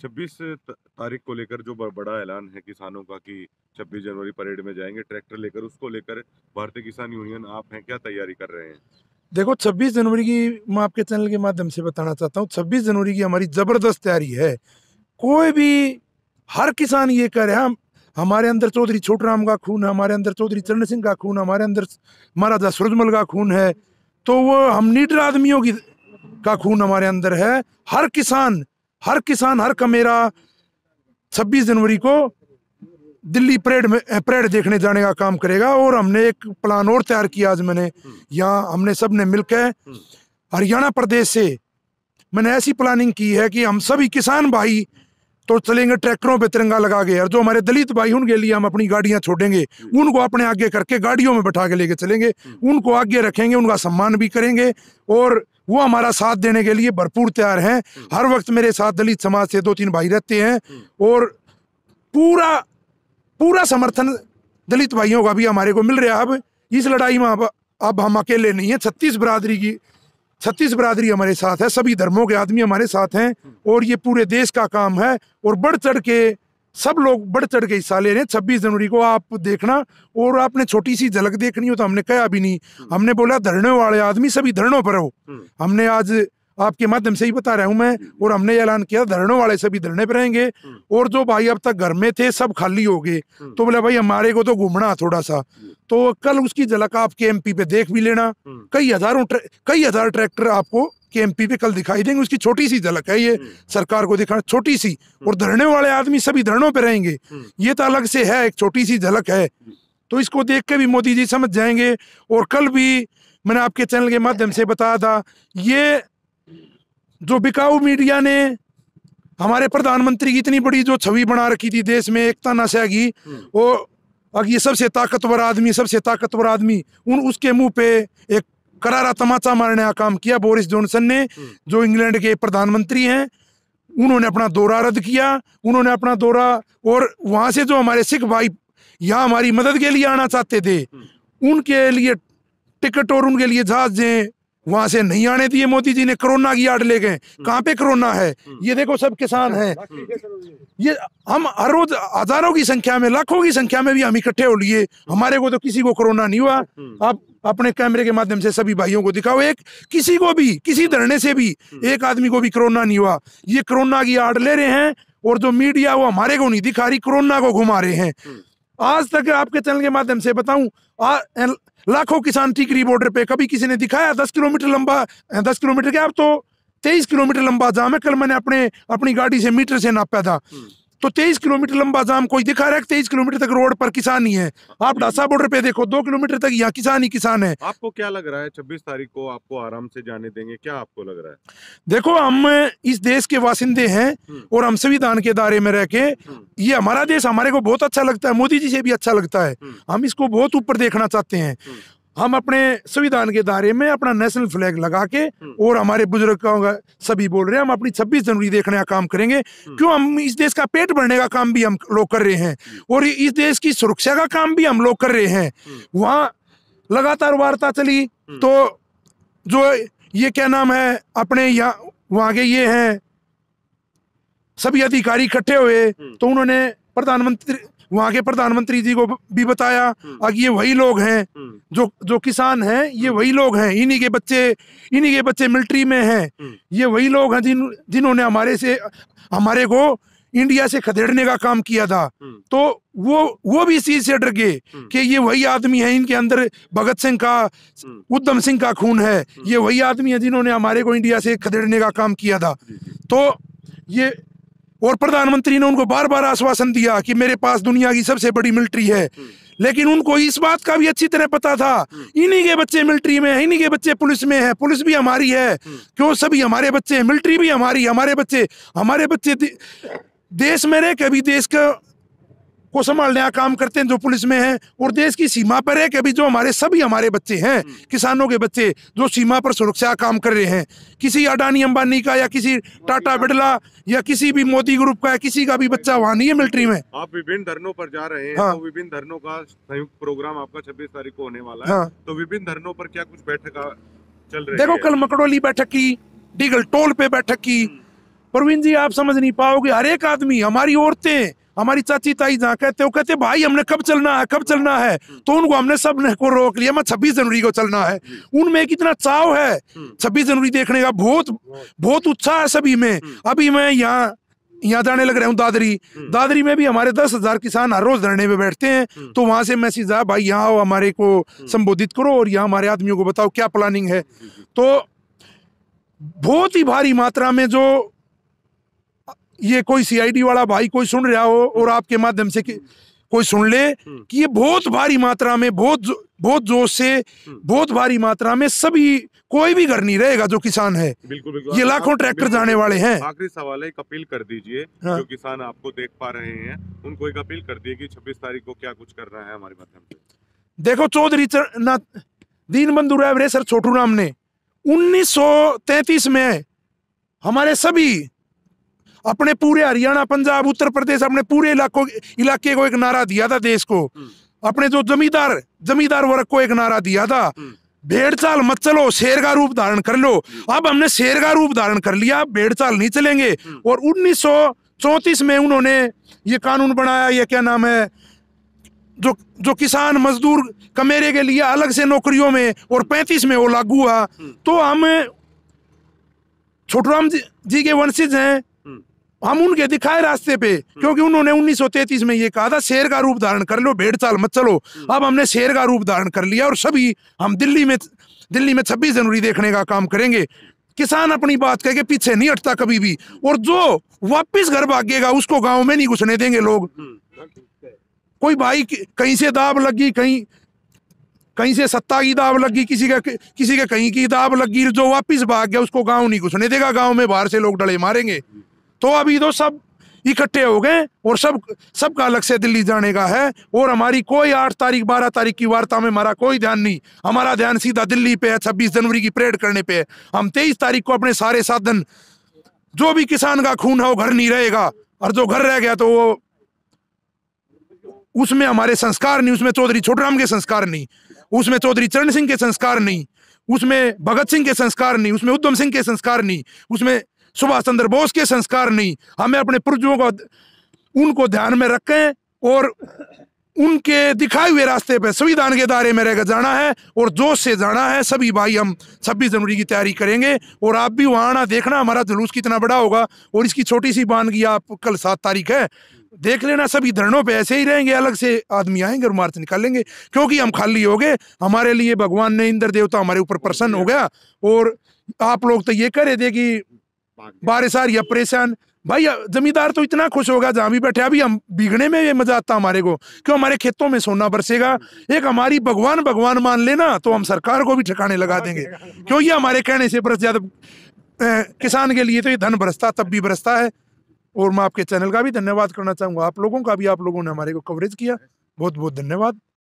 छब्बीस तारीख को लेकर जो बड़ा ऐलान है किसानों का कि छब्बीस जनवरी परेड में जाएंगे ट्रैक्टर लेकर उसको लेकर भारतीय किसान यूनियन आप हैं क्या तैयारी कर रहे हैं देखो 26 जनवरी की मैं आपके चैनल के माध्यम से बताना चाहता हूँ 26 जनवरी की हमारी ज़बरदस्त तैयारी है कोई भी हर किसान ये कह रहे हैं हमारे अंदर चौधरी छोटराम का खून है हमारे अंदर चौधरी चरण सिंह का खून हमारे अंदर महाराजा सूरजमल का खून है तो वो हम नीडर आदमियों की का खून हमारे अंदर है हर किसान हर किसान हर कमेरा 26 जनवरी को दिल्ली परेड में परेड देखने जाने का काम करेगा और हमने एक प्लान और तैयार किया आज मैंने यहाँ हमने सब ने मिलकर हरियाणा प्रदेश से मैंने ऐसी प्लानिंग की है कि हम सभी किसान भाई तो चलेंगे ट्रैक्टरों पे तिरंगा लगा के और जो हमारे दलित भाई उनके लिए हम अपनी गाड़ियां छोड़ेंगे उनको अपने आगे करके गाड़ियों में बैठा के लेके चलेंगे उनको आगे रखेंगे उनका सम्मान भी करेंगे और वो हमारा साथ देने के लिए भरपूर तैयार हैं हर वक्त मेरे साथ दलित समाज से दो तीन भाई रहते हैं और पूरा पूरा समर्थन दलित भाइयों का भी हमारे को मिल रहा है अब इस लड़ाई में अब अब हम अकेले नहीं हैं छत्तीस बरादरी की छत्तीस बरादरी हमारे साथ है सभी धर्मों के आदमी हमारे साथ हैं और ये पूरे देश का काम है और बढ़ चढ़ के सब लोग बढ़ चढ़ के हिस्सा ले रहे हैं छब्बीस जनवरी को आप देखना और आपने छोटी सी झलक देखनी हो तो हमने कहा भी नहीं हम्म। हमने बोला धरने वाले आदमी सभी धरनों पर हो हम्म। हमने आज आपके माध्यम से ही बता रहा हूँ मैं हम्म। और हमने ऐलान किया धरणों वाले सभी धरने पर रहेंगे हम्म। और जो भाई अब तक घर में थे सब खाली हो गए हम्म। तो बोला भाई हमारे को तो घूमना थोड़ा सा तो कल उसकी झलक आपके एमपी पे देख भी लेना कई हजारों कई हजार ट्रैक्टर आपको के एमपी पे कल दिखाई देंगे उसकी छोटी सी झलक है ये सरकार को दिखा छोटी सी और धरने वाले आदमी सभी धरनों पे रहेंगे ये तो अलग से है एक छोटी सी झलक है तो इसको देख के भी मोदी जी समझ जाएंगे और कल भी मैंने आपके चैनल के माध्यम से बताया था ये जो बिकाऊ मीडिया ने हमारे प्रधानमंत्री की इतनी बड़ी जो छवि बना रखी थी देश में एकता नशा की वो अब ये सबसे ताकतवर आदमी सबसे ताकतवर आदमी उन उसके मुंह पे एक करारा तमाचा मारने का काम किया बोरिस जॉनसन ने जो इंग्लैंड के प्रधानमंत्री हैं उन्होंने अपना दौरा रद्द किया उन्होंने अपना दौरा और वहाँ से जो हमारे सिख भाई यहाँ हमारी मदद के लिए आना चाहते थे उनके लिए टिकट और उनके लिए जहाजें वहां से नहीं आने दिए मोदी जी ने कोरोना की आड़ ले गए हम्म। कहाँ पे कोरोना है हम्म। ये देखो सब किसान हैं हम्म। ये हम हर रोज हजारों की संख्या में लाखों की संख्या में भी हम इकट्ठे हो लिए हमारे को तो किसी को कोरोना नहीं हुआ आप अपने कैमरे के माध्यम से सभी भाइयों को दिखाओ एक किसी को भी किसी धरने से भी एक आदमी को भी कोरोना नहीं हुआ ये कोरोना की आड़ ले रहे हैं और जो मीडिया वो हमारे को नहीं दिखा रही कोरोना को घुमा रहे हैं आज तक आपके चैनल के माध्यम से बताऊं लाखों किसान टीकरी बॉर्डर पे कभी किसी ने दिखाया दस किलोमीटर लंबा दस किलोमीटर क्या अब तो तेईस किलोमीटर लंबा जाम है कल मैंने अपने अपनी गाड़ी से मीटर से नापा था हम्म। तो तेईस किलोमीटर लंबा जाम कोई दिखा रहा है तेईस किलोमीटर तक रोड पर किसान ही है आप डासा बॉर्डर पे देखो दो किलोमीटर तक यहाँ किसान ही किसान है आपको क्या लग रहा है छब्बीस तारीख को आपको आराम से जाने देंगे क्या आपको लग रहा है देखो हम इस देश के वासिंदे हैं हम्म। और हम संविधान के दायरे में रह के हम्म। ये हमारा देश हमारे को बहुत अच्छा लगता है मोदी जी से भी अच्छा लगता है हम्म। हम इसको बहुत ऊपर देखना चाहते हैं हम अपने संविधान के दायरे में अपना नेशनल फ्लैग लगा के हम्म। और हमारे बुजुर्ग सभी बोल रहे हैं हम अपनी छब्बीस जनवरी देखने का काम करेंगे हम्म। क्यों हम इस देश का पेट भरने का काम भी हम लोग कर रहे हैं हम्म। और इस देश की सुरक्षा का काम भी हम लोग कर रहे हैं वहाँ लगातार वार्ता चली तो जो ये क्या नाम है अपने यहाँ वहाँ के ये हैं सभी अधिकारी इकट्ठे हुए तो उन्होंने प्रधानमंत्री वहाँ के प्रधानमंत्री जी को भी बताया हम्म। अब ये वही लोग हैं हम्म। जो जो किसान हैं ये वही लोग हैं इन्हीं के बच्चे इन्हीं के बच्चे मिलिट्री में हैं हम्म। ये वही लोग हैं जिन जिन्होंने हमारे से हमारे को इंडिया से खदेड़ने का काम किया था तो वो वो भी इस चीज से डर गए कि ये वही आदमी है इनके अंदर भगत सिंह का उद्धम सिंह का खून है ये वही आदमी है जिन्होंने हमारे को इंडिया से खदेड़ने का काम किया था तो ये और प्रधानमंत्री ने उनको बार बार आश्वासन दिया कि मेरे पास दुनिया की सबसे बड़ी मिलिट्री है लेकिन उनको इस बात का भी अच्छी तरह पता था इन्हीं के बच्चे मिलिट्री में है इन्हीं के बच्चे पुलिस में है पुलिस भी हमारी है क्यों सभी हमारे बच्चे हैं मिलिट्री भी हमारी हमारे बच्चे हमारे बच्चे देश में रह कभी देश का को संभालने का काम करते हैं जो पुलिस में है और देश की सीमा पर है कि अभी जो हमारे सभी हमारे बच्चे हैं हम्म। किसानों के बच्चे जो सीमा पर सुरक्षा काम कर रहे हैं किसी अडानी अंबानी का या किसी टाटा बिड़ला या किसी भी मोदी ग्रुप का या किसी का भी बच्चा वहाँ नहीं है मिलिट्री में आप विभिन्न धरनों पर जा रहे हैं हाँ। तो विभिन्न धरनों का संयुक्त प्रोग्राम आपका छब्बीस तारीख को होने वाला है हाँ। तो विभिन्न धरनों पर क्या कुछ बैठक चल रही देखो कल मकड़ोली बैठक की डीगल टोल पे बैठक की हम्म। प्रवीण जी आप समझ नहीं पाओगे हर एक आदमी हमारी औरतें हमारी चाची ताई जहाँ कहते हो कहते भाई हमने कब चलना है कब चलना है हम्म। तो उनको हमने सब ने को रोक लिया मैं छब्बीस जनवरी को चलना है हम्म। उनमें एक इतना चाव है हम्म। छब्बीस जनवरी देखने का बहुत बहुत उत्साह है सभी में अभी मैं यहाँ यहाँ जाने लग रहे हूँ दादरी दादरी में भी हमारे दस हजार किसान हर रोज धरने पे बैठते हैं तो वहां से मैसेज आया भाई यहाँ आओ हमारे को संबोधित करो और यहाँ हमारे आदमियों को बताओ क्या प्लानिंग है तो बहुत ही भारी मात्रा में जो ये कोई सीआईडी वाला भाई कोई सुन रहा हो और आपके माध्यम से कोई सुन ले हम्म। कि ये बहुत भारी मात्रा में बहुत बहुत जोश से हम्म। बहुत भारी मात्रा में सभी कोई भी घर नहीं रहेगा जो किसान है बिल्कुल बिल्कुल ये लाखों ट्रैक्टर जाने वाले हैं आखिरी सवाल है एक अपील कर दीजिए हाँ। जो किसान आपको देख पा रहे हैं उनको एक अपील कर दिए कि 26 तारीख को क्या कुछ कर रहा है हमारे माध्यम से देखो चौधरी दीन बंधु राय सर छोटू राम ने उन्नीस में हमारे सभी अपने पूरे हरियाणा पंजाब उत्तर प्रदेश अपने पूरे इलाकों इलाके को एक नारा दिया था देश को हम्म। अपने जो जमींदार जमींदार वर्ग को एक नारा दिया था हम्म। भेड़ चाल मत चलो शेर का रूप धारण कर लो हम्म। अब हमने शेर का रूप धारण कर लिया भेड़ चाल नहीं चलेंगे और उन्नीस चौंतीस में उन्होंने ये कानून बनाया ये क्या नाम है जो जो किसान मजदूर कमेरे के लिए अलग से नौकरियों में और पैंतीस में वो लागू हुआ तो हम छोटूराम जी, जी के वंशज हैं हम उनके दिखाए रास्ते पे हम्म। क्योंकि उन्होंने उन्नीस में ये कहा था शेर का रूप धारण कर लो भेड़ चाल मत चलो हम्म। अब हमने शेर का रूप धारण कर लिया और सभी हम दिल्ली में दिल्ली में छब्बीस जनवरी देखने का काम करेंगे किसान अपनी बात कह के पीछे नहीं हटता कभी भी और जो वापिस घर भागेगा उसको गाँव में नहीं घुसने देंगे लोग हम्म। कोई भाई कहीं से दाब लगी कहीं कहीं से सत्ता की दाब लगी किसी का किसी के कहीं की दाब लगी जो वापिस भाग गया उसको गांव नहीं घुसने देगा गांव में बाहर से लोग डले मारेंगे तो अभी तो सब इकट्ठे हो गए और सब सबका अलग से दिल्ली जाने का है और हमारी कोई आठ तारीख बारह तारीख की वार्ता में हमारा कोई ध्यान नहीं हमारा ध्यान सीधा दिल्ली पे है छब्बीस जनवरी की परेड करने पे है हम तेईस तारीख को अपने सारे साधन जो भी किसान का खून है वो घर नहीं रहेगा और जो घर रह गया तो वो उसमें हमारे संस्कार नहीं उसमें चौधरी छोटराम के संस्कार नहीं उसमें चौधरी चरण सिंह के संस्कार नहीं उसमें भगत सिंह के संस्कार नहीं उसमें उद्धम सिंह के संस्कार नहीं उसमें सुभाष चंद्र बोस के संस्कार नहीं हमें अपने पुरजों को उनको ध्यान में रखें और उनके दिखाए हुए रास्ते पर संविधान के दायरे में रहकर जाना है और जोश से जाना है सभी भाई हम छब्बीस जनवरी की तैयारी करेंगे और आप भी वहाँ आना देखना हमारा जुलूस कितना बड़ा होगा और इसकी छोटी सी बानगी आप कल सात तारीख है देख लेना सभी धरणों पे ऐसे ही रहेंगे अलग से आदमी आएंगे और मार्च निकालेंगे क्योंकि हम खाली हो गए हमारे लिए भगवान ने इंद्र देवता हमारे ऊपर प्रसन्न हो गया और आप लोग तो ये कह रहे थे कि बारिसार या परेशान भाई जमींदार तो इतना खुश होगा जहां भी बैठे अभी हम बिगड़ने में ये मजा आता हमारे को क्यों हमारे खेतों में सोना बरसेगा एक हमारी भगवान भगवान मान लेना तो हम सरकार को भी ठिकाने लगा देंगे क्यों ये हमारे कहने से बरस ज्यादा किसान के लिए तो ये धन बरसता तब भी बरसता है और मैं आपके चैनल का भी धन्यवाद करना चाहूंगा आप लोगों का भी आप लोगों ने हमारे को कवरेज किया बहुत बहुत धन्यवाद